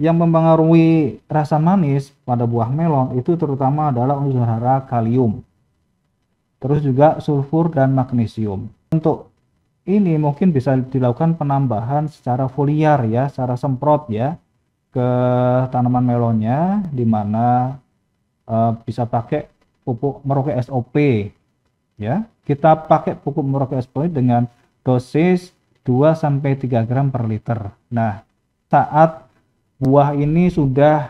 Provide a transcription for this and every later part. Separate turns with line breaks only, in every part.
Yang mempengaruhi rasa manis pada buah melon itu terutama adalah unsur hara kalium. Terus juga sulfur dan magnesium. Untuk ini mungkin bisa dilakukan penambahan secara foliar ya, secara semprot ya ke tanaman melonnya di mana eh, bisa pakai pupuk Merauke SOP ya. Kita pakai pupuk Merauke SOP dengan dosis 2 sampai 3 gram per liter. Nah, saat buah ini sudah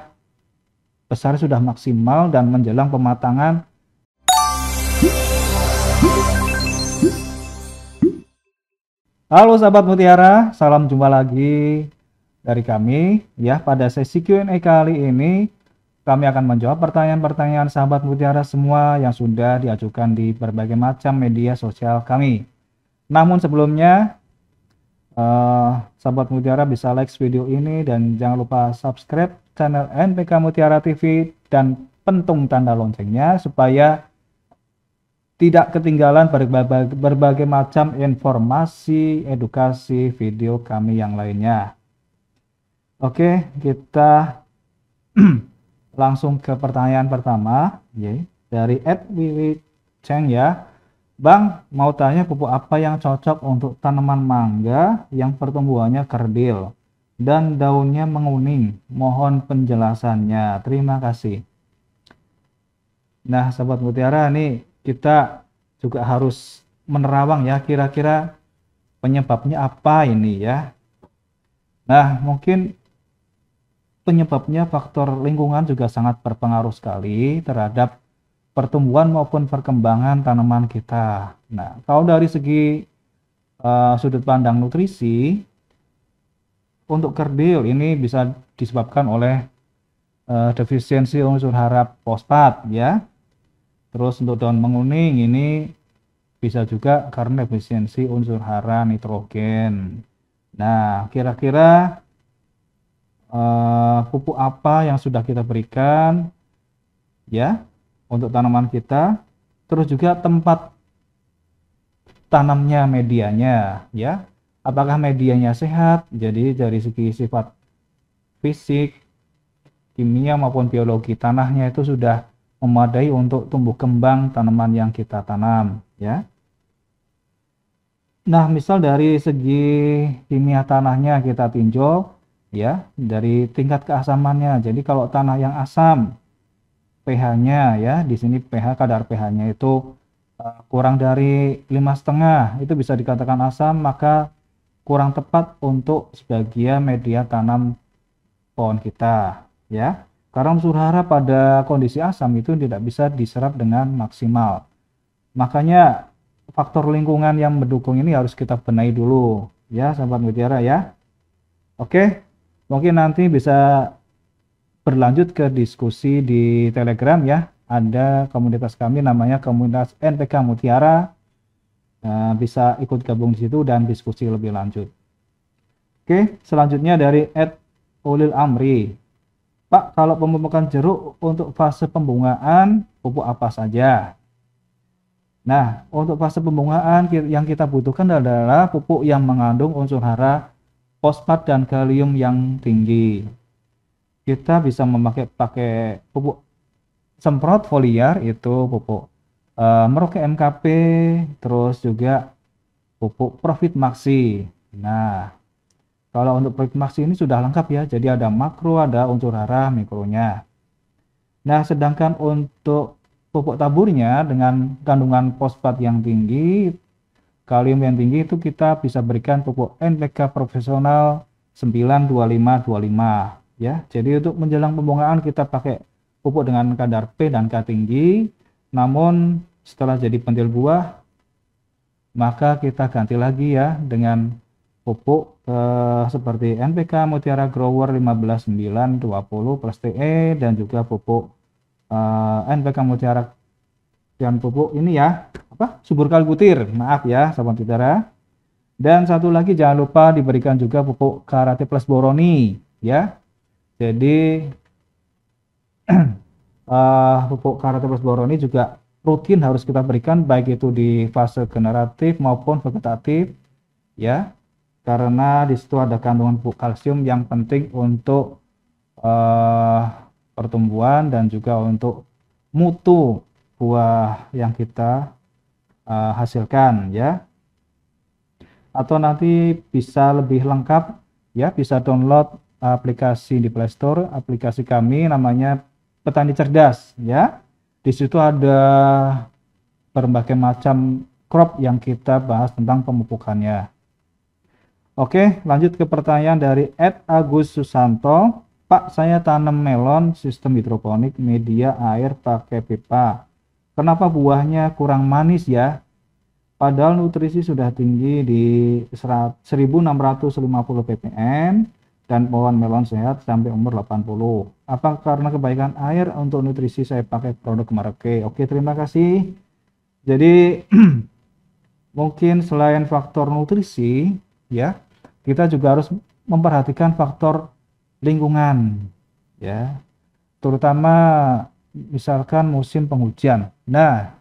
besar sudah maksimal dan menjelang pematangan Halo sahabat mutiara, salam jumpa lagi dari kami ya pada sesi Q&A kali ini kami akan menjawab pertanyaan-pertanyaan sahabat mutiara semua yang sudah diajukan di berbagai macam media sosial kami. Namun sebelumnya uh, sahabat Mutiara bisa like video ini dan jangan lupa subscribe channel NPK Mutiara TV dan pentung tanda loncengnya supaya tidak ketinggalan berbagai, berbagai macam informasi, edukasi, video kami yang lainnya. Oke, kita langsung ke pertanyaan pertama, dari Ed Wiwi Cheng ya. Bang, mau tanya pupuk apa yang cocok untuk tanaman mangga yang pertumbuhannya kerdil dan daunnya menguning? Mohon penjelasannya. Terima kasih. Nah, sahabat mutiara, ini kita juga harus menerawang ya kira-kira penyebabnya apa ini ya. Nah, mungkin penyebabnya faktor lingkungan juga sangat berpengaruh sekali terhadap pertumbuhan maupun perkembangan tanaman kita. Nah, kalau dari segi uh, sudut pandang nutrisi, untuk kerdil ini bisa disebabkan oleh uh, defisiensi unsur harap fosfat ya. Terus untuk daun menguning ini bisa juga karena defisiensi unsur hara nitrogen. Nah, kira-kira uh, pupuk apa yang sudah kita berikan ya untuk tanaman kita. Terus juga tempat tanamnya, medianya, ya. Apakah medianya sehat? Jadi dari segi sifat fisik, kimia maupun biologi tanahnya itu sudah memadai untuk tumbuh kembang tanaman yang kita tanam, ya. Nah, misal dari segi kimia tanahnya kita tinjau, ya dari tingkat keasamannya. Jadi kalau tanah yang asam pH-nya ya. Di sini pH kadar pH-nya itu eh, kurang dari lima setengah itu bisa dikatakan asam maka kurang tepat untuk sebagian media tanam pohon kita ya. Karena unsur hara pada kondisi asam itu tidak bisa diserap dengan maksimal. Makanya faktor lingkungan yang mendukung ini harus kita benahi dulu ya sahabat mutiara ya. Oke, mungkin nanti bisa berlanjut ke diskusi di Telegram ya. Ada komunitas kami namanya komunitas NPK Mutiara. Nah, bisa ikut gabung di situ dan diskusi lebih lanjut. Oke, selanjutnya dari Ed Ulil Amri. Pak, kalau pemupukan jeruk untuk fase pembungaan, pupuk apa saja? Nah, untuk fase pembungaan yang kita butuhkan adalah pupuk yang mengandung unsur hara fosfat dan kalium yang tinggi kita bisa memakai pakai pupuk semprot foliar itu pupuk e, eh, meroke MKP terus juga pupuk profit maxi nah kalau untuk profit maxi ini sudah lengkap ya jadi ada makro ada unsur hara mikronya nah sedangkan untuk pupuk taburnya dengan kandungan fosfat yang tinggi kalium yang tinggi itu kita bisa berikan pupuk NPK profesional 92525 ya. Jadi untuk menjelang pembongkaran kita pakai pupuk dengan kadar P dan K tinggi. Namun setelah jadi pentil buah maka kita ganti lagi ya dengan pupuk eh, seperti NPK Mutiara Grower 15920 plus TE dan juga pupuk eh, NPK Mutiara dan pupuk ini ya apa subur butir maaf ya sahabat mutiara dan satu lagi jangan lupa diberikan juga pupuk karate plus boroni ya jadi uh, pupuk plus boron ini juga rutin harus kita berikan baik itu di fase generatif maupun vegetatif ya karena di situ ada kandungan pupuk kalsium yang penting untuk uh, pertumbuhan dan juga untuk mutu buah yang kita uh, hasilkan ya atau nanti bisa lebih lengkap ya bisa download aplikasi di Play Store, aplikasi kami namanya Petani Cerdas ya. Di situ ada berbagai macam crop yang kita bahas tentang pemupukannya. Oke, lanjut ke pertanyaan dari Ed Agus Susanto. Pak, saya tanam melon sistem hidroponik media air pakai pipa. Kenapa buahnya kurang manis ya? Padahal nutrisi sudah tinggi di 1650 ppm dan pohon melon sehat sampai umur 80. Apa karena kebaikan air untuk nutrisi saya pakai produk Merauke? Oke, terima kasih. Jadi mungkin selain faktor nutrisi ya, kita juga harus memperhatikan faktor lingkungan ya. Terutama misalkan musim penghujan. Nah,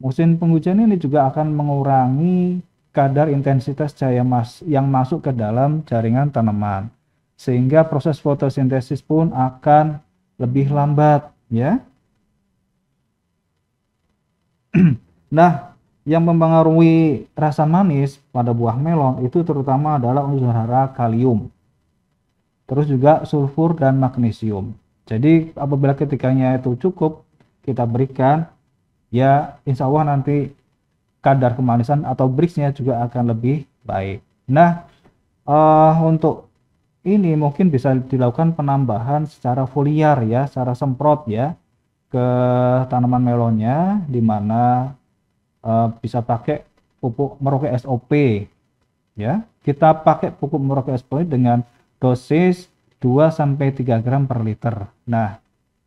musim penghujan ini juga akan mengurangi kadar intensitas cahaya mas yang masuk ke dalam jaringan tanaman sehingga proses fotosintesis pun akan lebih lambat ya. nah, yang mempengaruhi rasa manis pada buah melon itu terutama adalah unsur hara kalium. Terus juga sulfur dan magnesium. Jadi apabila ketikanya itu cukup kita berikan ya insya Allah nanti kadar kemanisan atau briksnya juga akan lebih baik. Nah, uh, untuk ini mungkin bisa dilakukan penambahan secara foliar ya, secara semprot ya ke tanaman melonnya di mana uh, bisa pakai pupuk Merauke SOP ya. Kita pakai pupuk Merauke SOP dengan dosis 2 sampai 3 gram per liter. Nah,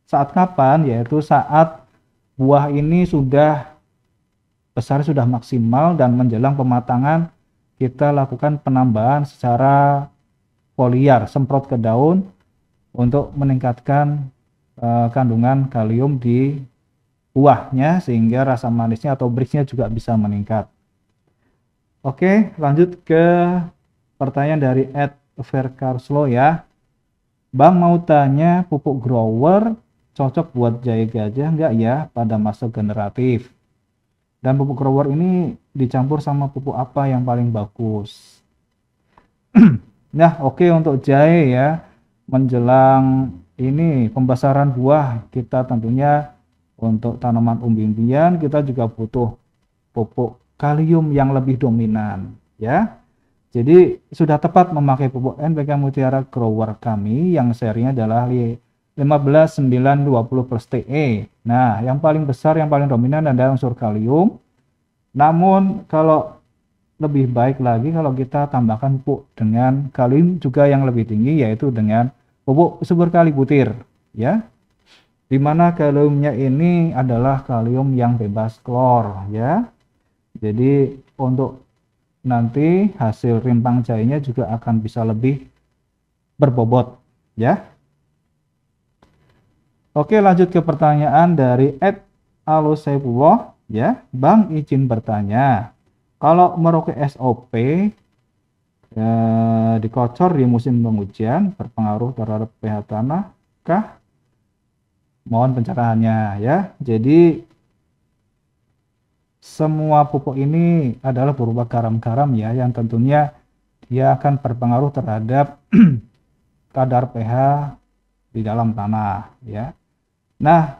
saat kapan yaitu saat buah ini sudah besar sudah maksimal dan menjelang pematangan kita lakukan penambahan secara foliar, semprot ke daun untuk meningkatkan uh, kandungan kalium di buahnya sehingga rasa manisnya atau brisnya juga bisa meningkat. Oke, lanjut ke pertanyaan dari Ed Verkarslo ya. Bang mau tanya pupuk grower cocok buat jaya gajah nggak ya pada masa generatif? Dan pupuk grower ini dicampur sama pupuk apa yang paling bagus? Nah, oke okay, untuk jahe ya. Menjelang ini pembesaran buah kita tentunya untuk tanaman umbi-umbian kita juga butuh pupuk kalium yang lebih dominan ya. Jadi sudah tepat memakai pupuk NPK Mutiara Grower kami yang serinya adalah 15 9 20 plus TE. Nah, yang paling besar yang paling dominan adalah unsur kalium. Namun kalau lebih baik lagi kalau kita tambahkan pupuk dengan kalium juga yang lebih tinggi yaitu dengan pupuk subur kali butir ya dimana kaliumnya ini adalah kalium yang bebas klor ya jadi untuk nanti hasil rimpang jahenya juga akan bisa lebih berbobot ya Oke lanjut ke pertanyaan dari Ed Alusebuwo ya Bang izin bertanya kalau meroket SOP ya, dikocor di musim penghujan berpengaruh terhadap pH tanah kah? Mohon pencerahannya ya. Jadi semua pupuk ini adalah berupa garam-garam ya yang tentunya dia akan berpengaruh terhadap kadar pH di dalam tanah ya. Nah,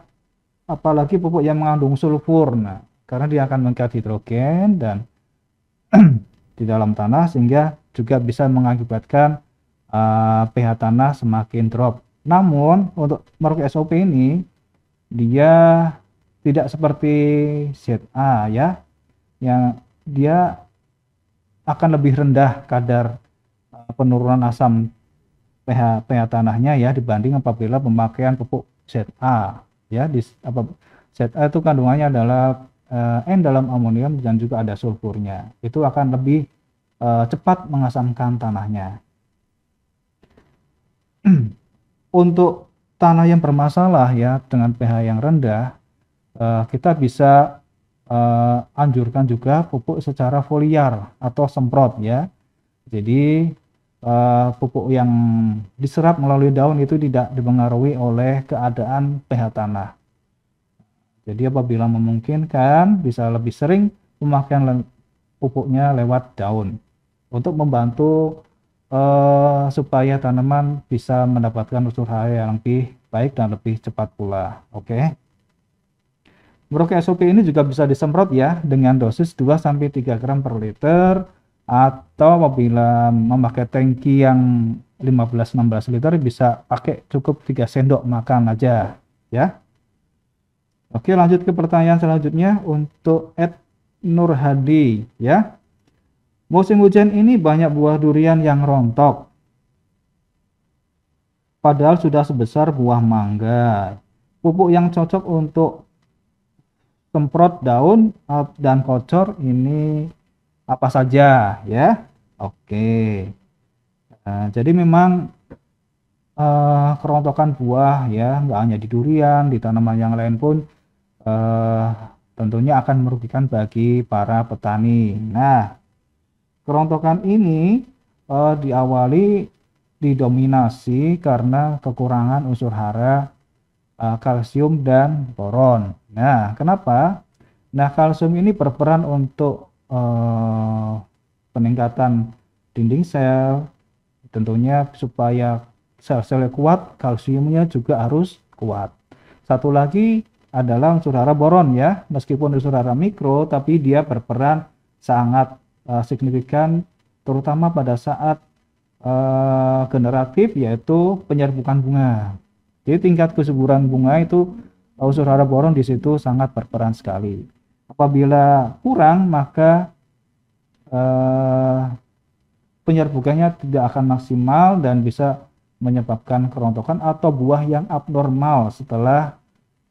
apalagi pupuk yang mengandung sulfur nah karena dia akan mengikat hidrogen dan di dalam tanah sehingga juga bisa mengakibatkan uh, pH tanah semakin drop. Namun untuk merk SOP ini dia tidak seperti ZA ya yang dia akan lebih rendah kadar eh, penurunan asam pH pH tanahnya ya dibanding apabila pemakaian pupuk ZA ya di apa ZA itu kandungannya adalah Eh, N dalam amonium dan juga ada sulfurnya. Itu akan lebih eh, cepat mengasamkan tanahnya. Untuk tanah yang bermasalah ya dengan pH yang rendah, eh, kita bisa anjurkan juga pupuk secara foliar atau semprot ya. Jadi pupuk yang diserap melalui daun itu tidak dipengaruhi oleh keadaan pH tanah. Jadi apabila memungkinkan bisa lebih sering pemakaian pupuknya lewat daun untuk membantu eh, supaya tanaman bisa mendapatkan unsur hara yang lebih baik dan lebih cepat pula. Oke. Okay. Broke SOP ini juga bisa disemprot ya dengan dosis 2 sampai 3 gram per liter atau apabila memakai tangki yang 15-16 liter bisa pakai cukup 3 sendok makan aja ya Oke, lanjut ke pertanyaan selanjutnya untuk Ed Nur Hadi ya. Musim hujan ini banyak buah durian yang rontok. Padahal sudah sebesar buah mangga. Pupuk yang cocok untuk semprot daun eh, dan kocor ini apa saja ya? Oke. Nah, jadi memang uh, kerontokan buah ya nggak hanya di durian di tanaman yang lain pun eh, tentunya akan merugikan bagi para petani. Hmm. Nah, kerontokan ini eh, diawali didominasi karena kekurangan unsur hara eh, kalsium dan boron. Nah, kenapa? Nah, kalsium ini berperan untuk eh, peningkatan dinding sel, tentunya supaya sel-sel kuat, kalsiumnya juga harus kuat. Satu lagi adalah unsur hara boron ya. Meskipun unsur hara mikro, tapi dia berperan sangat uh, signifikan terutama pada saat uh, generatif yaitu penyerbukan bunga. Jadi tingkat kesuburan bunga itu eh, unsur hara boron di situ sangat berperan sekali. Apabila kurang maka uh, penyerbukannya tidak akan maksimal dan bisa menyebabkan kerontokan atau buah yang abnormal setelah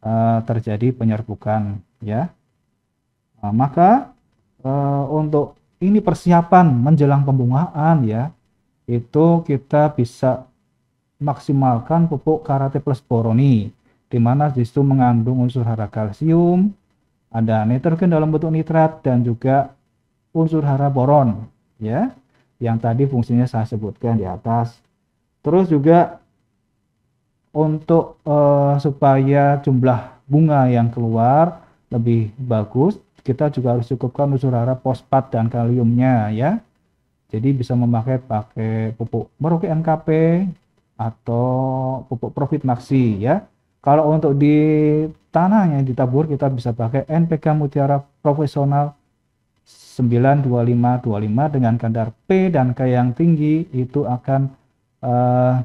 Eh, terjadi penyerbukan ya nah, maka uh, untuk ini persiapan menjelang pembungaan ya itu kita bisa maksimalkan pupuk karate plus boroni di mana disitu mengandung unsur hara kalsium ada nitrogen dalam bentuk nitrat dan juga unsur hara boron ya yang tadi fungsinya saya sebutkan di atas terus juga untuk uh, supaya jumlah bunga yang keluar lebih bagus, kita juga harus cukupkan unsur hara fosfat dan kaliumnya ya. Jadi bisa memakai pakai pupuk meruki NKP atau pupuk Profit Maxi ya. Kalau untuk di tanahnya ditabur kita bisa pakai NPK Mutiara Profesional 92525 dengan kadar P dan K yang tinggi itu akan uh,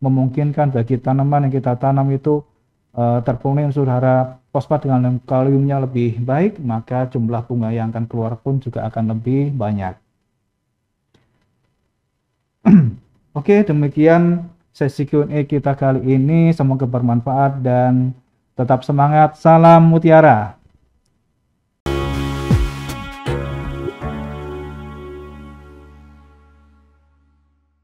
memungkinkan bagi tanaman yang kita tanam itu uh, terpenuhi unsur hara fosfat dengan kaliumnya lebih baik, maka jumlah bunga yang akan keluar pun juga akan lebih banyak. Oke, demikian sesi Q&A kita kali ini. Semoga bermanfaat dan tetap semangat. Salam mutiara.